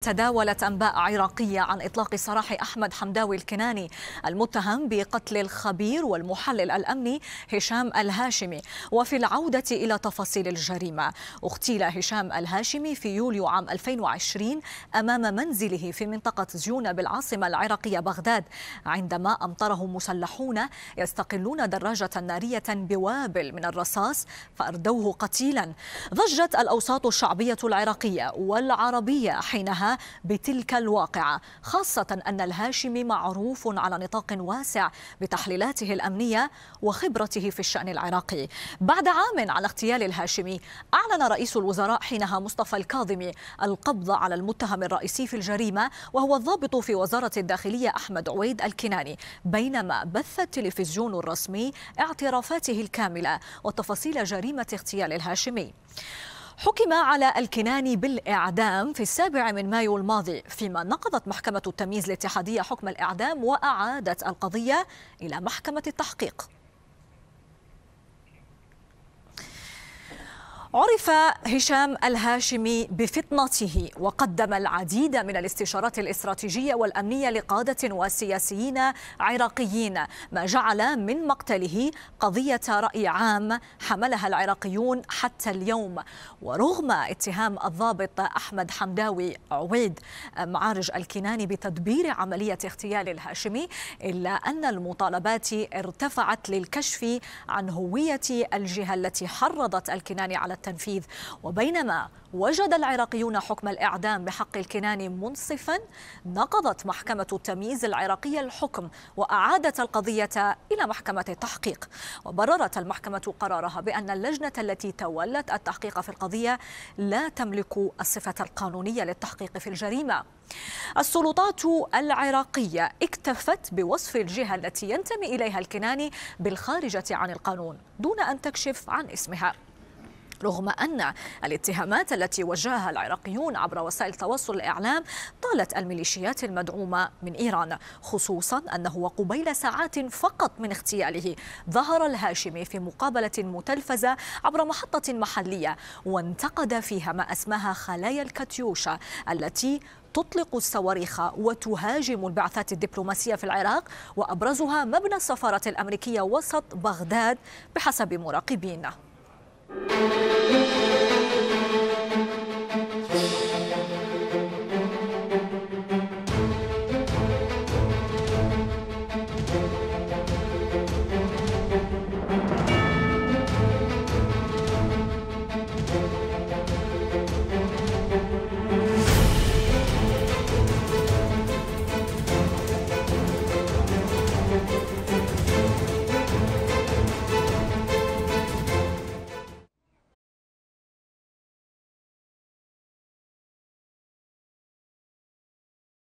تداولت أنباء عراقية عن إطلاق سراح أحمد حمداوي الكناني المتهم بقتل الخبير والمحلل الأمني هشام الهاشمي وفي العودة إلى تفاصيل الجريمة اغتيل هشام الهاشمي في يوليو عام 2020 أمام منزله في منطقة زيونة بالعاصمة العراقية بغداد عندما أمطره مسلحون يستقلون دراجة نارية بوابل من الرصاص فأردوه قتيلا ضجت الأوساط الشعبية العراقية والعربية حينها بتلك الواقعة خاصة أن الهاشمي معروف على نطاق واسع بتحليلاته الأمنية وخبرته في الشأن العراقي بعد عام على اغتيال الهاشمي أعلن رئيس الوزراء حينها مصطفى الكاظمي القبض على المتهم الرئيسي في الجريمة وهو الضابط في وزارة الداخلية أحمد عويد الكناني بينما بث التلفزيون الرسمي اعترافاته الكاملة وتفاصيل جريمة اغتيال الهاشمي حكم على الكناني بالإعدام في السابع من مايو الماضي فيما نقضت محكمة التمييز الاتحادية حكم الإعدام وأعادت القضية إلى محكمة التحقيق عرف هشام الهاشمي بفطنته وقدم العديد من الاستشارات الاستراتيجيه والامنيه لقاده وسياسيين عراقيين ما جعل من مقتله قضيه راي عام حملها العراقيون حتى اليوم ورغم اتهام الضابط احمد حمداوي عويد معارج الكناني بتدبير عمليه اغتيال الهاشمي الا ان المطالبات ارتفعت للكشف عن هويه الجهه التي حرضت الكناني على التدبير التنفيذ وبينما وجد العراقيون حكم الإعدام بحق الكناني منصفا نقضت محكمة التمييز العراقية الحكم وأعادت القضية إلى محكمة التحقيق وبررت المحكمة قرارها بأن اللجنة التي تولت التحقيق في القضية لا تملك الصفة القانونية للتحقيق في الجريمة السلطات العراقية اكتفت بوصف الجهة التي ينتمي إليها الكناني بالخارجة عن القانون دون أن تكشف عن اسمها رغم أن الاتهامات التي وجهها العراقيون عبر وسائل التواصل الإعلام طالت الميليشيات المدعومة من إيران خصوصا أنه وقبيل ساعات فقط من اغتياله ظهر الهاشمي في مقابلة متلفزة عبر محطة محلية وانتقد فيها ما أسماها خلايا الكاتيوشا التي تطلق الصواريخ وتهاجم البعثات الدبلوماسية في العراق وأبرزها مبنى السفارة الأمريكية وسط بغداد بحسب مراقبين Thank you.